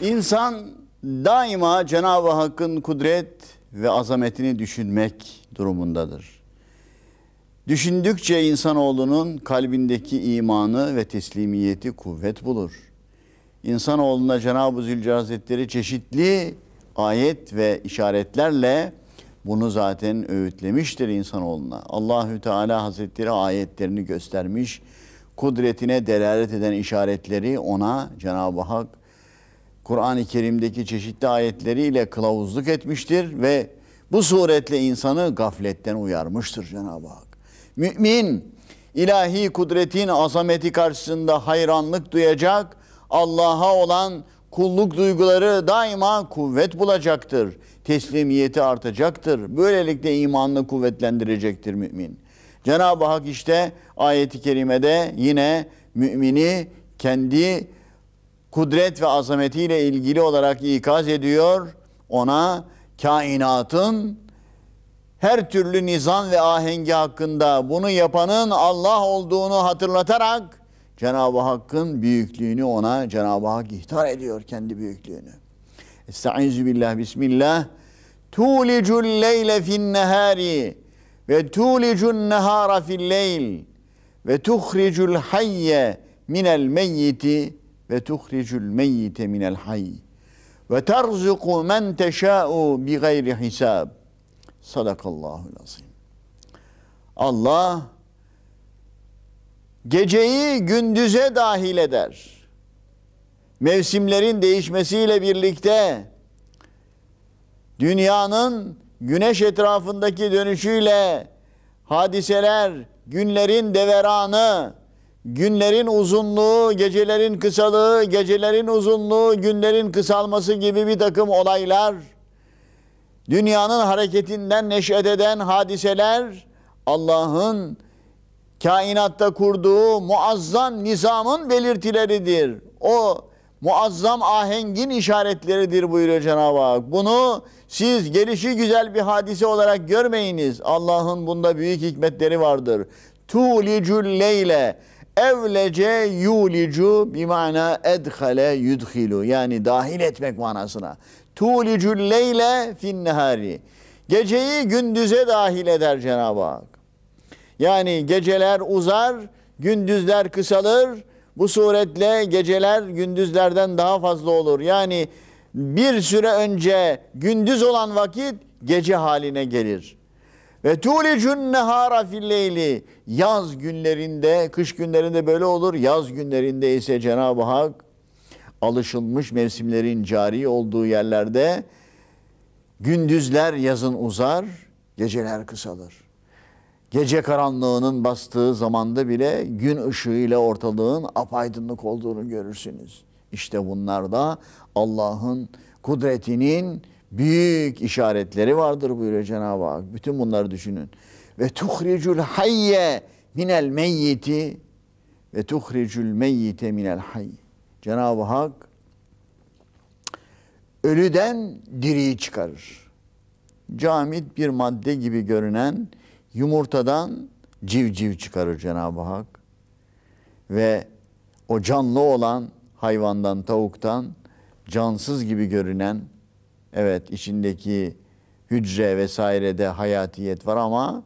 İnsan daima Cenab-ı Hakk'ın kudret ve azametini düşünmek durumundadır. Düşündükçe insanoğlunun kalbindeki imanı ve teslimiyeti kuvvet bulur. İnsanoğluna Cenab-ı Zülce Hazretleri çeşitli ayet ve işaretlerle bunu zaten öğütlemiştir insanoğluna. Allahü Teala Hazretleri ayetlerini göstermiş, kudretine delalet eden işaretleri ona Cenab-ı Hak Kur'an-ı Kerim'deki çeşitli ayetleriyle kılavuzluk etmiştir ve bu suretle insanı gafletten uyarmıştır Cenab-ı Hak. Mümin ilahi kudretin azameti karşısında hayranlık duyacak, Allah'a olan kulluk duyguları daima kuvvet bulacaktır. Teslimiyeti artacaktır. Böylelikle imanını kuvvetlendirecektir mümin. Cenab-ı Hak işte ayeti kerimede yine mümini kendi kudret ve azametiyle ilgili olarak ikaz ediyor. Ona kainatın her türlü nizam ve ahengi hakkında bunu yapanın Allah olduğunu hatırlatarak Cenab-ı Hakk'ın büyüklüğünü ona Cenab-ı Hak ihtar ediyor kendi büyüklüğünü. Estaizu billah bismillah. Tulicul leyle fin nehari ve tulicun nehara fil leyl ve tuhricul hayye minel meyyiti ve tuhricul meyyite minel hayy ve terzuku men teşa'u bi gayri hisab. Sadakallahul azim. Allah geceyi gündüze dahil eder. Mevsimlerin değişmesiyle birlikte dünyanın güneş etrafındaki dönüşüyle hadiseler, günlerin deveranı, günlerin uzunluğu, gecelerin kısalığı, gecelerin uzunluğu, günlerin kısalması gibi bir takım olaylar, dünyanın hareketinden neşet eden hadiseler, Allah'ın kainatta kurduğu muazzam nizamın belirtileridir. O muazzam ahengin işaretleridir buyuruyor Cenab-ı Hak. Bunu siz gelişi güzel bir hadise olarak görmeyiniz. Allah'ın bunda büyük hikmetleri vardır. Tulicul leyle evlece yulicu bimana edhale yudhilu yani dahil etmek manasına. Tulicul leyle fin nehari. Geceyi gündüze dahil eder Cenab-ı Hak. Yani geceler uzar, gündüzler kısalır. Bu suretle geceler gündüzlerden daha fazla olur. Yani bir süre önce gündüz olan vakit gece haline gelir. Ve tulicun nehara filleyli. Yaz günlerinde, kış günlerinde böyle olur. Yaz günlerinde ise Cenab-ı Hak alışılmış mevsimlerin cari olduğu yerlerde gündüzler yazın uzar, geceler kısalır. Gece karanlığının bastığı zamanda bile gün ışığıyla ortalığın apaydınlık olduğunu görürsünüz. İşte bunlar da Allah'ın kudretinin büyük işaretleri vardır buyuruyor Cenab-ı Hak. Bütün bunları düşünün. Ve tuhricul hayye minel meyyiti ve tuhricul meyyite minel hayy. Cenab-ı Hak ölüden diriyi çıkarır. Camit bir madde gibi görünen yumurtadan civciv çıkarır Cenab-ı Hak. Ve o canlı olan hayvandan, tavuktan cansız gibi görünen Evet içindeki hücre vesairede hayatiyet var ama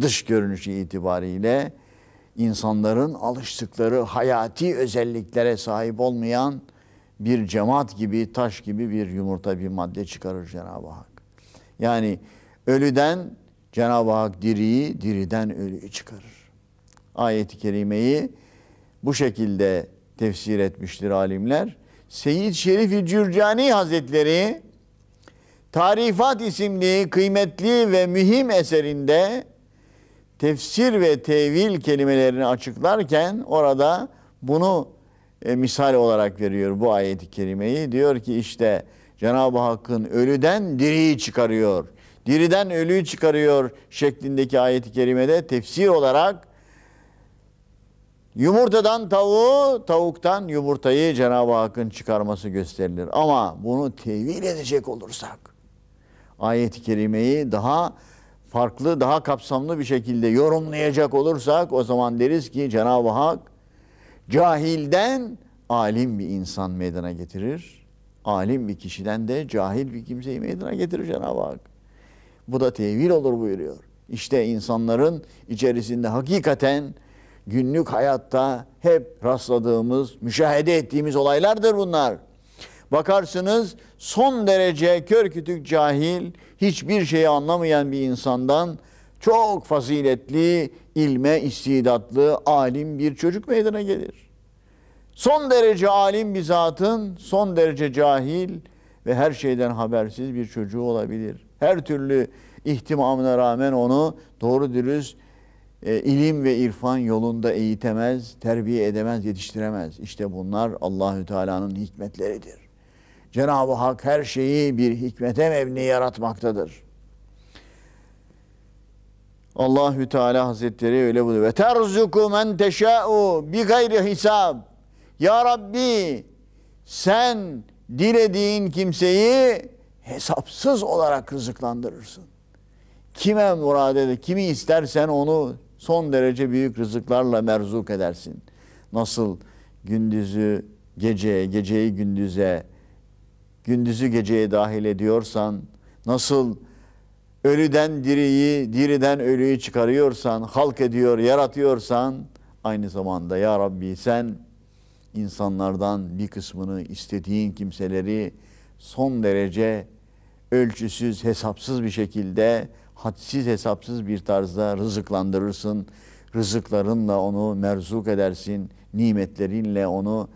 dış görünüşü itibariyle insanların alıştıkları hayati özelliklere sahip olmayan bir cemaat gibi, taş gibi bir yumurta, bir madde çıkarır Cenab-ı Hak. Yani ölüden Cenab-ı Hak diriyi, diriden ölüyü çıkarır. Ayet-i Kerime'yi bu şekilde tefsir etmiştir alimler. Seyyid Şerif-i Cürcani Hazretleri Tarifat isimli kıymetli ve mühim eserinde tefsir ve tevil kelimelerini açıklarken orada bunu e, misal olarak veriyor bu ayeti kerimeyi. Diyor ki işte Cenab-ı Hakk'ın ölüden diriyi çıkarıyor. Diriden ölüyü çıkarıyor şeklindeki ayeti kerimede tefsir olarak yumurtadan tavuğu, tavuktan yumurtayı Cenab-ı Hakk'ın çıkarması gösterilir. Ama bunu tevil edecek olursak ayet-i kerimeyi daha farklı, daha kapsamlı bir şekilde yorumlayacak olursak o zaman deriz ki Cenab-ı Hak cahilden alim bir insan meydana getirir. Alim bir kişiden de cahil bir kimseyi meydana getirir Cenab-ı Hak. Bu da tevil olur buyuruyor. İşte insanların içerisinde hakikaten günlük hayatta hep rastladığımız, müşahede ettiğimiz olaylardır bunlar. Bakarsınız son derece kör kütük cahil, hiçbir şeyi anlamayan bir insandan çok faziletli, ilme istidatlı, alim bir çocuk meydana gelir. Son derece alim bir zatın son derece cahil ve her şeyden habersiz bir çocuğu olabilir. Her türlü ihtimamına rağmen onu doğru dürüst e, ilim ve irfan yolunda eğitemez, terbiye edemez, yetiştiremez. İşte bunlar Allahü Teala'nın hikmetleridir. Cenab-ı Hak her şeyi bir hikmete mebni yaratmaktadır. Allahü Teala Hazretleri öyle buyuruyor. Ve terzuku men teşâ'u bi gayri hisab. Ya Rabbi sen dilediğin kimseyi hesapsız olarak rızıklandırırsın. Kime murad eder, kimi istersen onu son derece büyük rızıklarla merzuk edersin. Nasıl gündüzü geceye, geceyi gündüze, gündüzü geceye dahil ediyorsan, nasıl ölüden diriyi, diriden ölüyü çıkarıyorsan, halk ediyor, yaratıyorsan, aynı zamanda ya Rabbi sen insanlardan bir kısmını istediğin kimseleri son derece ölçüsüz, hesapsız bir şekilde, hadsiz hesapsız bir tarzda rızıklandırırsın. Rızıklarınla onu merzuk edersin, nimetlerinle onu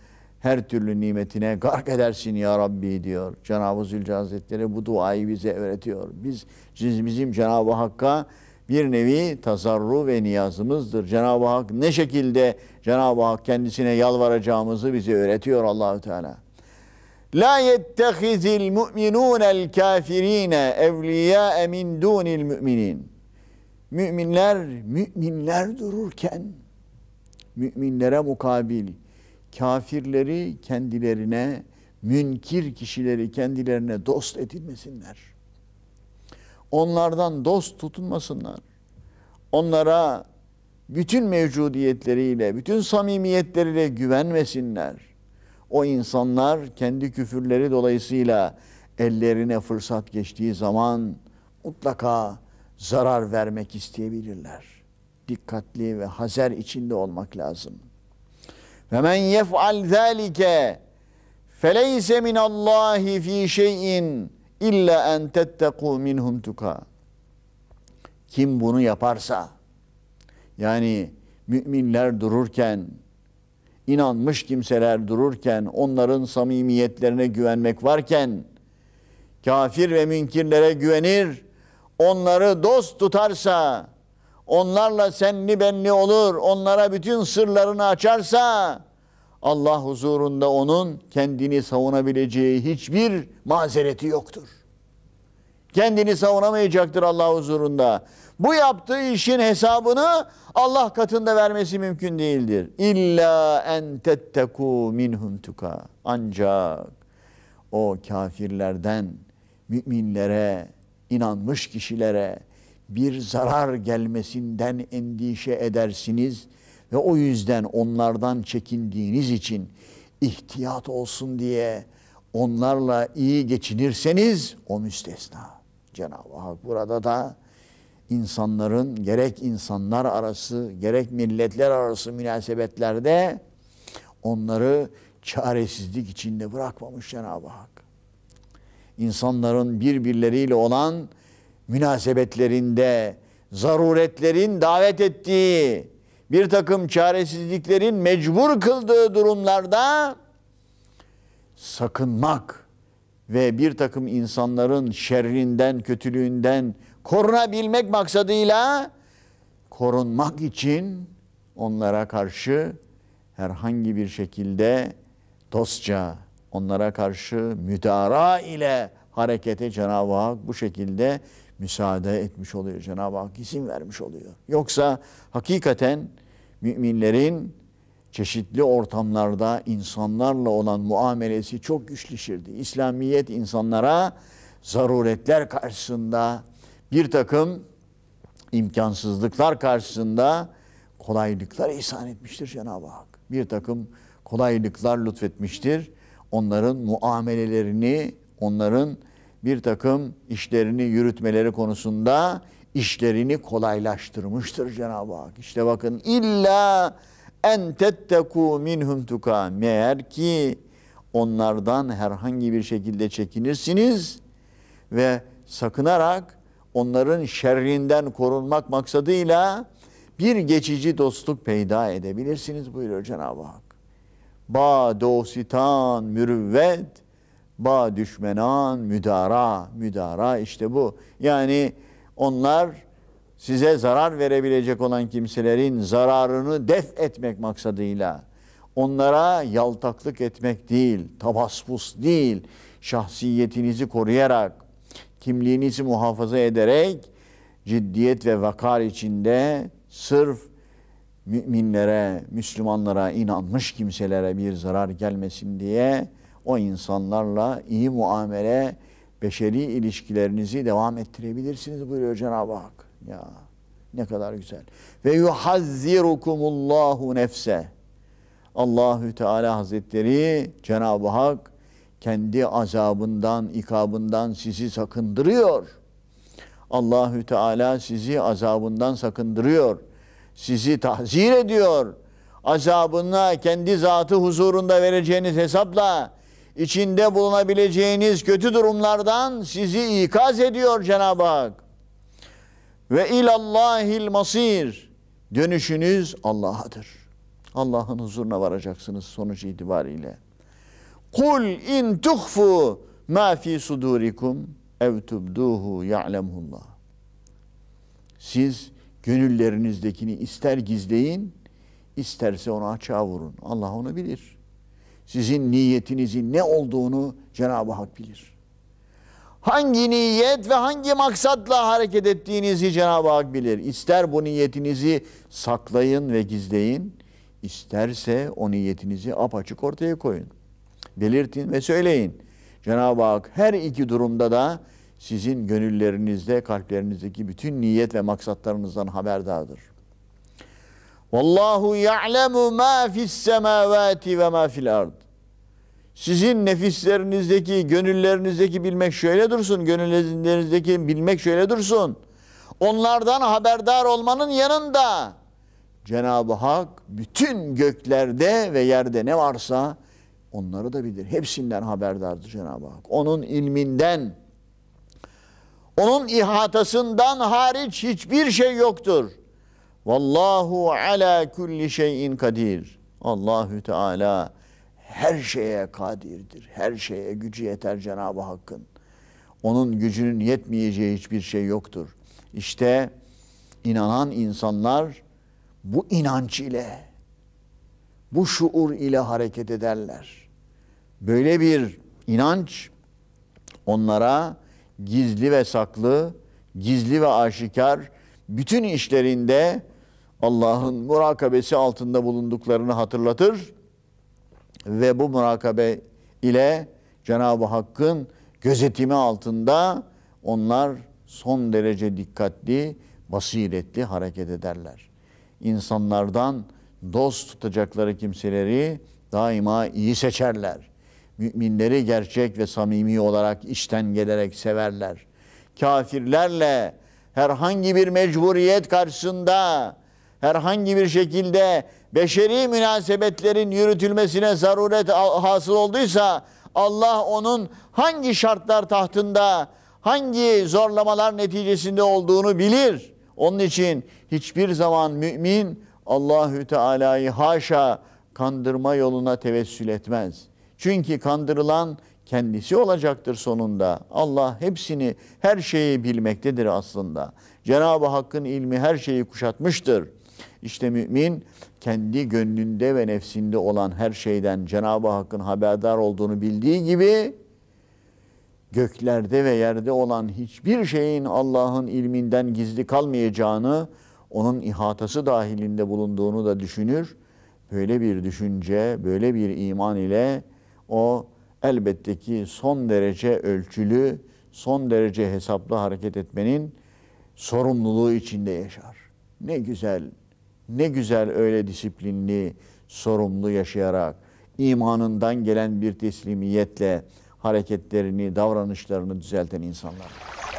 her türlü nimetine gark edersin ya Rabbi diyor. Cenab-ı Zülce Hazretleri bu duayı bize öğretiyor. Biz bizim Cenab-ı Hakk'a bir nevi tasarru ve niyazımızdır. Cenab-ı Hak ne şekilde Cenab-ı Hak kendisine yalvaracağımızı bize öğretiyor Allahü Teala. La yettehizil mu'minunel kafirine evliya min dunil müminin. Müminler müminler dururken müminlere mukabil kafirleri kendilerine, münkir kişileri kendilerine dost edilmesinler. Onlardan dost tutunmasınlar. Onlara bütün mevcudiyetleriyle, bütün samimiyetleriyle güvenmesinler. O insanlar kendi küfürleri dolayısıyla ellerine fırsat geçtiği zaman mutlaka zarar vermek isteyebilirler. Dikkatli ve hazer içinde olmak lazım.'' Ve men yef'al zâlike feleyse minallahi fi şeyin illa en tettekû minhum tuka. Kim bunu yaparsa yani müminler dururken inanmış kimseler dururken onların samimiyetlerine güvenmek varken kafir ve münkirlere güvenir onları dost tutarsa onlarla senli benli olur, onlara bütün sırlarını açarsa Allah huzurunda onun kendini savunabileceği hiçbir mazereti yoktur. Kendini savunamayacaktır Allah huzurunda. Bu yaptığı işin hesabını Allah katında vermesi mümkün değildir. İlla en tetteku minhum tuka. Ancak o kafirlerden müminlere, inanmış kişilere, bir zarar gelmesinden endişe edersiniz ve o yüzden onlardan çekindiğiniz için ihtiyat olsun diye onlarla iyi geçinirseniz o müstesna. Cenab-ı Hak burada da insanların gerek insanlar arası gerek milletler arası münasebetlerde onları çaresizlik içinde bırakmamış Cenab-ı Hak. İnsanların birbirleriyle olan münasebetlerinde zaruretlerin davet ettiği, bir takım çaresizliklerin mecbur kıldığı durumlarda sakınmak ve bir takım insanların şerrinden, kötülüğünden korunabilmek maksadıyla korunmak için onlara karşı herhangi bir şekilde dostça onlara karşı müdara ile harekete Cenab-ı Hak bu şekilde müsaade etmiş oluyor. Cenab-ı Hak izin vermiş oluyor. Yoksa hakikaten müminlerin çeşitli ortamlarda insanlarla olan muamelesi çok güçleşirdi. İslamiyet insanlara zaruretler karşısında bir takım imkansızlıklar karşısında kolaylıklar ihsan etmiştir Cenab-ı Hak. Bir takım kolaylıklar lütfetmiştir. Onların muamelelerini, onların bir takım işlerini yürütmeleri konusunda işlerini kolaylaştırmıştır Cenab-ı Hak. İşte bakın illa en tetteku minhum tuka meğer ki onlardan herhangi bir şekilde çekinirsiniz ve sakınarak onların şerrinden korunmak maksadıyla bir geçici dostluk peyda edebilirsiniz buyuruyor Cenab-ı Hak. Ba dositan mürüvvet ba düşmenan müdara müdara işte bu. Yani onlar size zarar verebilecek olan kimselerin zararını def etmek maksadıyla onlara yaltaklık etmek değil, tabaspus değil, şahsiyetinizi koruyarak, kimliğinizi muhafaza ederek ciddiyet ve vakar içinde sırf müminlere, Müslümanlara, inanmış kimselere bir zarar gelmesin diye o insanlarla iyi muamele, beşeri ilişkilerinizi devam ettirebilirsiniz buyuruyor Cenab-ı Hak. Ya ne kadar güzel. Ve yuhazzirukumullahu nefse. Allahü Teala Hazretleri Cenab-ı Hak kendi azabından, ikabından sizi sakındırıyor. Allahü Teala sizi azabından sakındırıyor. Sizi tahzir ediyor. Azabına kendi zatı huzurunda vereceğiniz hesapla içinde bulunabileceğiniz kötü durumlardan sizi ikaz ediyor Cenab-ı Hak. Ve ilallahil masir. Dönüşünüz Allah'adır. Allah'ın huzuruna varacaksınız sonuç itibariyle. Kul in tuhfu ma fi sudurikum ev tubduhu ya'lemullah. Siz gönüllerinizdekini ister gizleyin, isterse onu açığa vurun. Allah onu bilir sizin niyetinizin ne olduğunu Cenab-ı Hak bilir. Hangi niyet ve hangi maksatla hareket ettiğinizi Cenab-ı Hak bilir. İster bu niyetinizi saklayın ve gizleyin, isterse o niyetinizi apaçık ortaya koyun. Belirtin ve söyleyin. Cenab-ı Hak her iki durumda da sizin gönüllerinizde, kalplerinizdeki bütün niyet ve maksatlarınızdan haberdardır. Vallahu ya'lemu ma fis semavati ve ma fil ard. Sizin nefislerinizdeki, gönüllerinizdeki bilmek şöyle dursun, gönüllerinizdeki bilmek şöyle dursun. Onlardan haberdar olmanın yanında Cenab-ı Hak bütün göklerde ve yerde ne varsa onları da bilir. Hepsinden haberdardır Cenab-ı Hak. Onun ilminden, onun ihatasından hariç hiçbir şey yoktur. Vallahu ala kulli şeyin kadir. Allahü Teala her şeye kadirdir. Her şeye gücü yeter Cenab-ı Hakk'ın. Onun gücünün yetmeyeceği hiçbir şey yoktur. İşte inanan insanlar bu inanç ile, bu şuur ile hareket ederler. Böyle bir inanç onlara gizli ve saklı, gizli ve aşikar bütün işlerinde Allah'ın murakabesi altında bulunduklarını hatırlatır ve bu murakabe ile Cenab-ı Hakk'ın gözetimi altında onlar son derece dikkatli, basiretli hareket ederler. İnsanlardan dost tutacakları kimseleri daima iyi seçerler. Müminleri gerçek ve samimi olarak içten gelerek severler. Kafirlerle herhangi bir mecburiyet karşısında herhangi bir şekilde beşeri münasebetlerin yürütülmesine zaruret hasıl olduysa Allah onun hangi şartlar tahtında, hangi zorlamalar neticesinde olduğunu bilir. Onun için hiçbir zaman mümin Allahü Teala'yı haşa kandırma yoluna tevessül etmez. Çünkü kandırılan kendisi olacaktır sonunda. Allah hepsini, her şeyi bilmektedir aslında. Cenab-ı Hakk'ın ilmi her şeyi kuşatmıştır. İşte mümin kendi gönlünde ve nefsinde olan her şeyden Cenab-ı Hakk'ın haberdar olduğunu bildiği gibi göklerde ve yerde olan hiçbir şeyin Allah'ın ilminden gizli kalmayacağını, onun ihatası dahilinde bulunduğunu da düşünür. Böyle bir düşünce, böyle bir iman ile o elbette ki son derece ölçülü, son derece hesaplı hareket etmenin sorumluluğu içinde yaşar. Ne güzel ne güzel öyle disiplinli, sorumlu yaşayarak, imanından gelen bir teslimiyetle hareketlerini, davranışlarını düzelten insanlar.